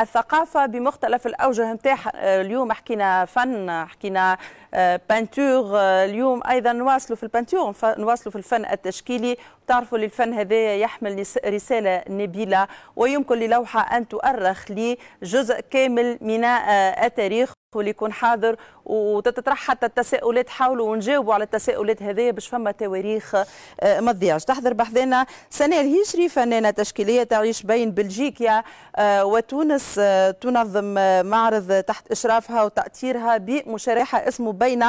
الثقافة بمختلف الأوجه نتاعها آه، اليوم حكينا فن حكينا بانتور آه، آه، اليوم أيضا نواصلوا في البانتور نواصلوا في الفن التشكيلي تعرفوا للفن هذا يحمل رسالة نبيلة ويمكن للوحة أن تؤرخ لجزء كامل من التاريخ كل يكون حاضر وتتطرح حتى التساؤلات حوله ونجاوبوا على التساؤلات هذه باش فما تواريخ آه، ما تضيعش تحضر بحذنا سناء الهجري فنانه تشكيليه تعيش بين بلجيكا آه، وتونس آه، تنظم معرض تحت اشرافها وتاثيرها بمشاريعها اسمه بين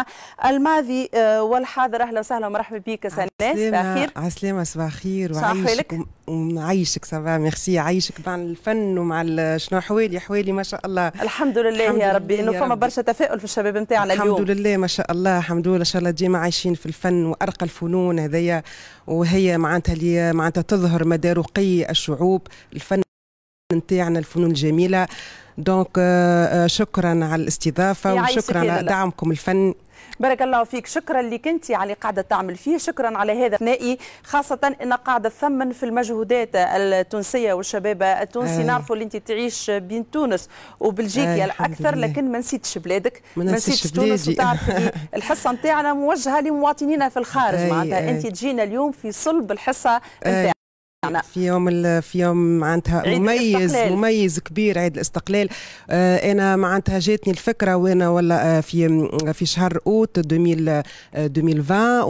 الماضي والحاضر اهلا وسهلا ومرحبا بك سناء صباح الخير عسلامه صباح الخير وعيشك ونعيشك صباح ميرسي عيشك مع الفن ومع شنو حوالي حوالي ما شاء الله الحمد لله الحمد يا ربي انه فما برشا تفاؤل في الشباب نتاعنا اليوم الحمد لله ما شاء الله الحمد لله ان شاء الله ديما عايشين في الفن وارقى الفنون هذيا وهي معناتها اللي معناتها تظهر مدى رقي الشعوب الفن نتاعنا الفنون الجميله دونك euh, euh, شكرا على الاستضافه وشكرا على دعمكم الفني بارك الله فيك شكرا لك انت على قاعده تعمل فيه شكرا على هذا ثنائي خاصه ان قاعده ثمن في المجهودات التونسيه والشباب التونسي أيه. نعرفوا اللي انت تعيش بين تونس وبلجيكا أيه الاكثر لكن ما نسيتش بلادك ما نسيتش تونس وتعرف الحصه نتاعنا موجهه لمواطنينا في الخارج أيه معناتها أيه. انت تجينا اليوم في صلب الحصه أيه. نعم. لا. في يوم في يوم معناتها مميز مميز كبير عيد الاستقلال آه انا معناتها جاتني الفكره وانا ولا آه، في آه، في شهر اوت 2020 آه،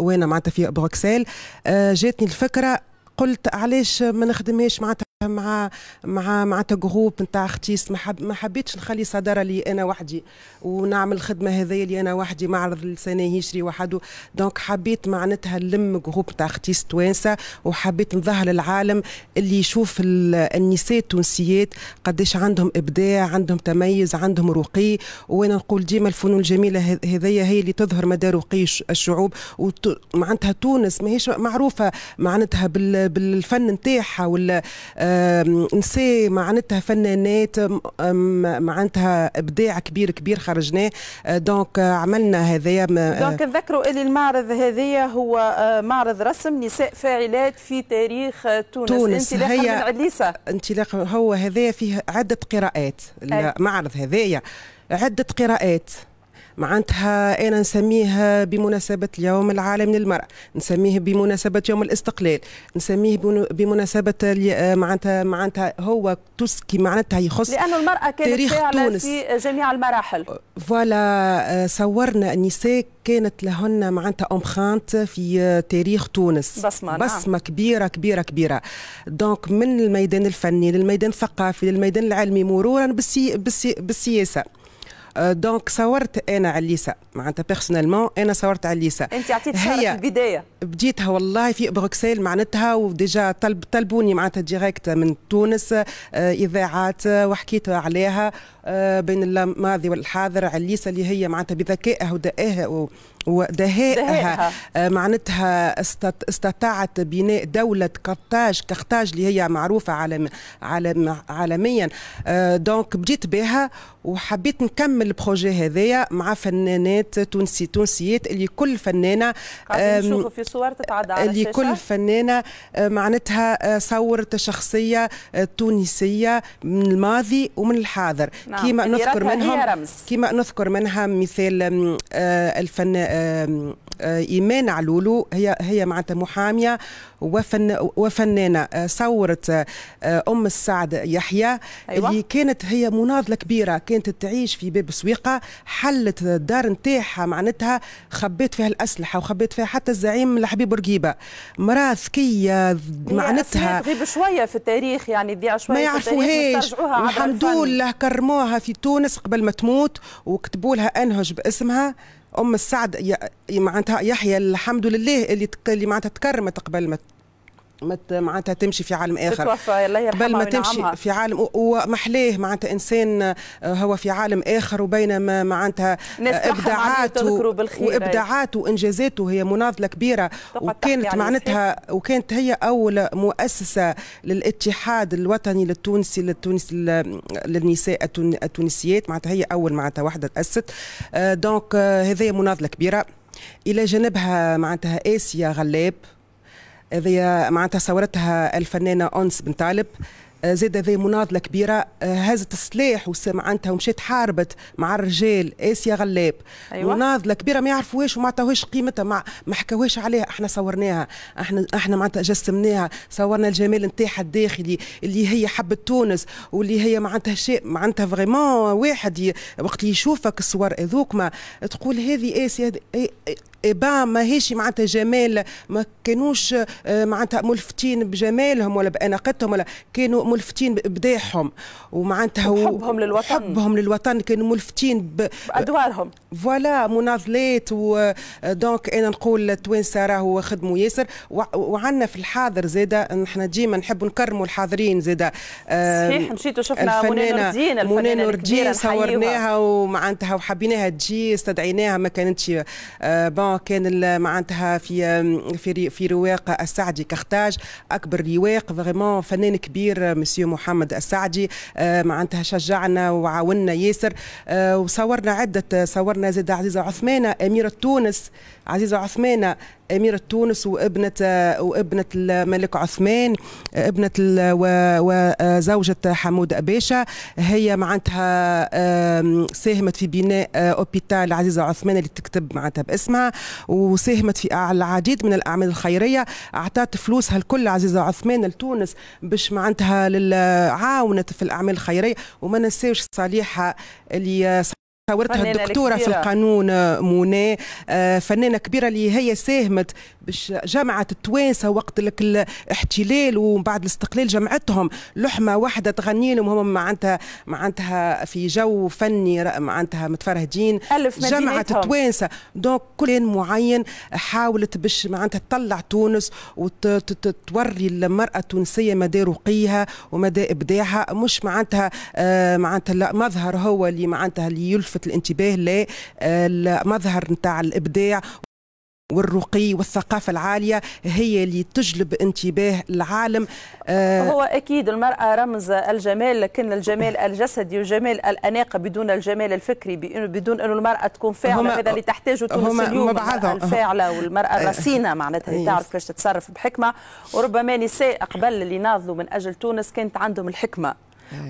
وانا معناتها في بروكسل آه جاتني الفكره قلت علاش ما نخدمهاش معناتها مع مع معناتها جروب نتاع اختيس ما, حب ما حبيتش نخلي صداره لي انا وحدي ونعمل الخدمه هذيا لي انا وحدي معرض لسنه يشري وحده دونك حبيت معناتها نلم جروب نتاع اختيس توانسه وحبيت نظهر للعالم اللي يشوف النساء التونسيات قداش عندهم ابداع عندهم تميز عندهم رقي وانا نقول ديما الفنون الجميله هذيا هي اللي تظهر مدى رقي الشعوب معناتها تونس ماهيش معروفه معناتها بالفن نتاعها ولا نساء معناتها فنانات معناتها ابداع كبير كبير خرجناه أه، دونك عملنا هذايا أه، دونك نذكروا اللي المعرض هذايا هو أه، معرض رسم نساء فاعلات في تاريخ تونس, تونس انطلاقا هي من عليسه انطلاقا هو هذايا فيه عده قراءات المعرض هذايا عده قراءات معناتها انا نسميه بمناسبه اليوم العالمي للمراه نسميه بمناسبه يوم الاستقلال نسميه بمناسبه معناتها معناتها هو تسكي معناتها يخص لانه المرأة كانت تاريخ تونس في جميع المراحل فوالا آه، صورنا النساء كانت لهن معناتها ام خانت في آه، تاريخ تونس بصمة, نعم. بصمة نعم. كبيرة كبيرة كبيرة دونك من الميدان الفني للميدان الثقافي للميدان العلمي مرورا بالسي بالسي بالسياسة دونك euh, صورت انا عليسا معناتها بيرسونيلمون انا صورت عليسا انت عطيت هي البدايه بديتها والله في بروكسل معناتها وديجا طلب طلبوني معناتها ديريكت من تونس آه، اذاعات آه، وحكيت عليها آه، بين الماضي والحاضر عليسا اللي هي معناتها بذكائها ودائها ودهائها آه، معناتها استطاعت بناء دولة قرطاج قرطاج اللي هي معروفة عالم عالم عالميا آه، دونك بديت بها وحبيت نكمل البروجي هذايا مع فنانات تونسي تونسيات اللي كل فنانة في صور تتعدى على اللي كل فنانة آه، معناتها صورت شخصية تونسية من الماضي ومن الحاضر نعم. كيما نذكر منهم كيما نذكر منها مثال الفنان آه، ايمان علولو هي هي معناتها محاميه وفن وفنانه صورت آه، آه، ام السعد يحيى أيوة. اللي كانت هي مناضله كبيره كانت تعيش في باب سويقه حلت الدار نتاعها معناتها خبيت فيها الاسلحه وخبيت فيها حتى الزعيم الحبيب رقيبه مراه ذكيه معناتها تغيب شويه في التاريخ يعني تضيع شويه ما يعرفوهاش الحمد لله كرموها في تونس قبل ما تموت وكتبوا لها انهج باسمها ام السعد معناتها يحيى الحمد لله اللي اللي معناتها تكرمت قبل ما معناتها تمشي في عالم اخر قبل ما تمشي في عالم ومحلاه معناتها انسان آه، هو في عالم اخر وبينما معناتها آه، ابداعات وابداعات وانجازاته هي مناضله كبيره وكانت يعني معناتها وكانت هي اول مؤسسه للاتحاد الوطني للتونسي للتونس للنساء التونسيات معناتها هي اول معناتها وحده تاسست آه، دونك هذه مناضله كبيره الى جانبها معناتها اسيا غلاب ذي معناتها صورتها الفنانه أنس بن طالب آه، زاد ذي مناضله كبيره هزت آه، السلاح ومعناتها ومشات حاربت مع الرجال اسيا غلاب أيوة. مناضله كبيره ما يعرفوهاش وما عطاوهاش قيمتها ما ما حكاوهاش عليها احنا صورناها احنا احنا معناتها جسمناها صورنا الجمال نتاعها الداخلي اللي هي حبة تونس واللي هي معناتها شيء معناتها فريمون واحد وقت يشوفك الصور هذوك ما تقول هذه اسيا ما ماهيش معناتها جمال ما كانوش آه، معناتها ملفتين بجمالهم ولا باناقتهم ولا كانوا ملفتين بابداعهم ومعناتها حبهم للوطن حبهم للوطن كانوا ملفتين ب... بادوارهم فوالا مناضلات ودونك آه، انا نقول التوانسه راهو خدموا ياسر وعندنا في الحاضر زاده نحن ديما نحب نكرموا الحاضرين زاده صحيح مشيتوا شفنا منى نور الدين منى نور الدين صورناها ومعناتها وحبيناها تجي استدعيناها ما كانتش آه، بون كان معناتها في في رواق السعدي كختاج اكبر رواق فريمون فنان كبير مسيو محمد السعدي آه، معناتها شجعنا وعاوننا ياسر آه، وصورنا عده صورنا زيد عزيزه عثمانه اميره تونس عزيزة عثمان أميرة تونس وابنة وابنة الملك عثمان ابنة وزوجة حمود أباشا هي معناتها ساهمت في بناء آه، أوبيتال عزيزة عثمان اللي تكتب معناتها باسمها وساهمت في العديد من الأعمال الخيرية أعطت فلوسها الكل عزيزة عثمان لتونس باش معناتها عاونت في الأعمال الخيرية وما ننساوش صالحها اللي آه، حاورتها الدكتوره في القانون آه، منى آه، فنانه كبيره اللي هي ساهمت باش جمعت التوانسه وقت الاحتلال ومن بعد الاستقلال جمعتهم لحمه واحده تغني لهم هم معناتها معناتها في جو فني معناتها متفرهدين جمعت التوانسه دونك كل معين حاولت باش معناتها تطلع تونس وتوري المراه التونسيه مدى رقيها ومدى ابداعها مش معناتها آه، معناتها مظهر هو اللي معناتها اللي يلفت لفت الانتباه للمظهر آه، نتاع الابداع والرقي والثقافة العالية هي اللي تجلب انتباه العالم آه هو أكيد المرأة رمز الجمال لكن الجمال الجسدي وجمال الأناقة بدون الجمال الفكري بدون أنه المرأة تكون فاعلة هذا اللي تحتاجه تونس اليوم المرأة الفاعلة والمرأة أه. الرصينة معناتها اللي تعرف كيفاش تتصرف بحكمة وربما نساء قبل اللي ناضلوا من أجل تونس كانت عندهم الحكمة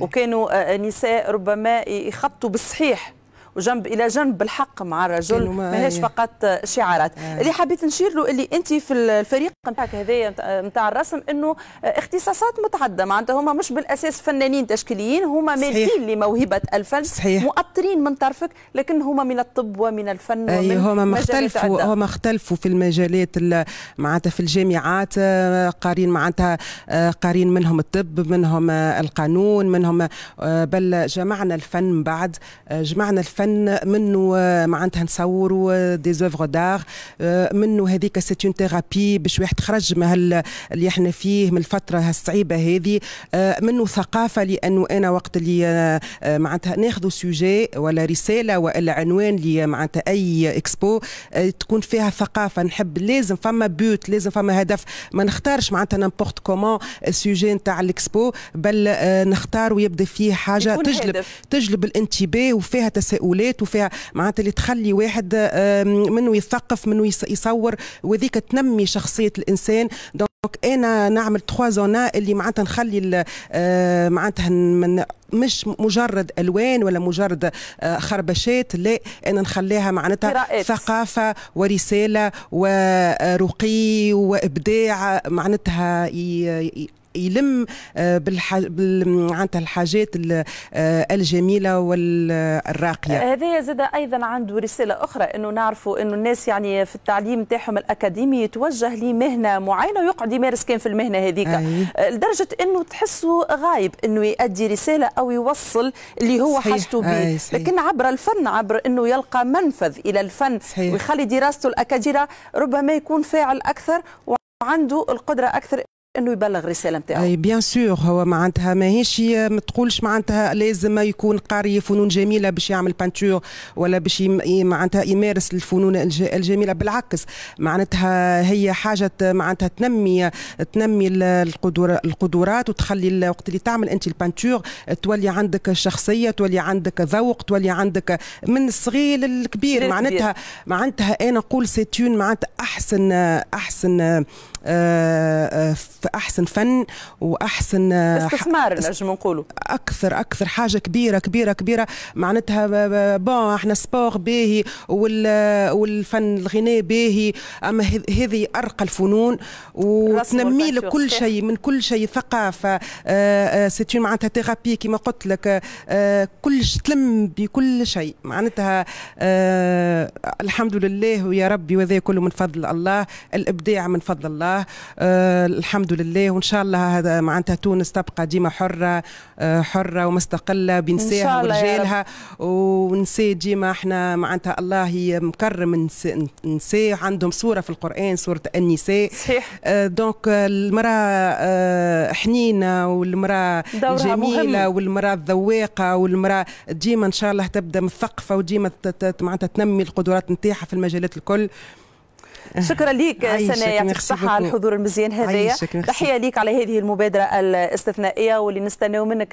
وكانوا آه، نساء ربما يخبطوا بالصحيح وجنب الى جنب بالحق مع الرجل ماهيش إيه. فقط شعارات آه. اللي حبيت نشير له اللي انت في الفريق نتاعك هذايا نتاع الرسم انه اختصاصات متعدده معناتها هما مش بالاساس فنانين تشكيليين هما مالكين لموهبه الفن صحيح. مؤطرين من طرفك لكن هما من الطب ومن الفن أي ومن هما اختلفوا هما اختلفوا في المجالات معناتها في الجامعات آه، قارين معناتها آه، قارين منهم الطب منهم آه، القانون منهم بل جمعنا الفن بعد جمعنا الفن من منه آه، معناتها نصوروا دي زوفر دار منه هذيك سيت اون ثيرابي باش واحد خرج من اللي احنا فيه من الفتره الصعيبه هذه آه، منه ثقافه لانه انا وقت اللي آه، معناتها ناخذوا سوجي ولا رساله ولا عنوان اللي معناتها اي اكسبو تكون فيها ثقافه نحب لازم فما بيوت لازم فما هدف ما نختارش معناتها نمبورت كومون السوجي نتاع الاكسبو بل نختار ويبدا فيه حاجه تجلب هدف. تجلب الانتباه وفيها تساؤل الاولاد وفيها معناتها اللي تخلي واحد منه يثقف منه يصور وذيك تنمي شخصيه الانسان دونك انا نعمل تخوا زونا اللي معناتها نخلي معناتها من مش مجرد الوان ولا مجرد آه، خربشات لا انا نخليها معناتها قراءات. ثقافه ورساله ورقي آه، وابداع معناتها يلم آه، بالحاجات الحاجات آه، الجميله والراقيه آه، هذا زاد ايضا عنده رساله اخرى انه نعرفوا انه الناس يعني في التعليم تاعهم الاكاديمي يتوجه لمهنه معينه ويقعد يمارس كان في المهنه هذيك لدرجه انه تحسه غايب انه يؤدي رساله او يوصل اللي هو حاجته به لكن عبر الفن عبر انه يلقى منفذ الى الفن صحيح. ويخلي دراسته الاكاديميه ربما يكون فاعل اكثر وعنده القدره اكثر انه يبلغ الرساله نتاعو اي بيان سور هو معناتها ماهيش آه، ما تقولش معناتها لازم يكون قاري فنون جميله باش يعمل بانتور ولا باش معناتها يمارس الفنون الجميله بالعكس معناتها هي حاجه معناتها تنمي تنمي القدرات وتخلي وقت اللي تعمل انت البانتور تولي عندك شخصيه تولي عندك ذوق تولي عندك من الصغير للكبير معناتها معناتها انا نقول سيتون معناتها احسن احسن آه، آه، في احسن فن واحسن آه، استثمار نجم نقولوا اكثر اكثر حاجه كبيره كبيره كبيره معناتها بون احنا سبور باهي والفن الغناء باهي اما هذه ارقى الفنون وتنمي لك كل شيء من كل شيء ثقافه سيتي معناتها ثيرابي كما قلت لك كل تلم بكل شيء معناتها الحمد لله ويا ربي وذا كله من فضل الله الابداع من فضل الله الله آه الحمد لله وان شاء الله هذا معناتها تونس تبقى ديما حره آه حره ومستقله بنساها ورجالها ونساء ديما احنا معناتها الله مكرم نساء عندهم سوره في القران سوره النساء صحيح آه دونك المراه آه حنينه والمراه جميله والمراه الذواقه والمراه ديما ان شاء الله تبدا مثقفه وديما معناتها تنمي القدرات نتاعها في المجالات الكل شكرا لك سناء يعطيك الصحه على الحضور المزيان هذايا تحيه لك على هذه المبادره الاستثنائيه واللي نستناو منك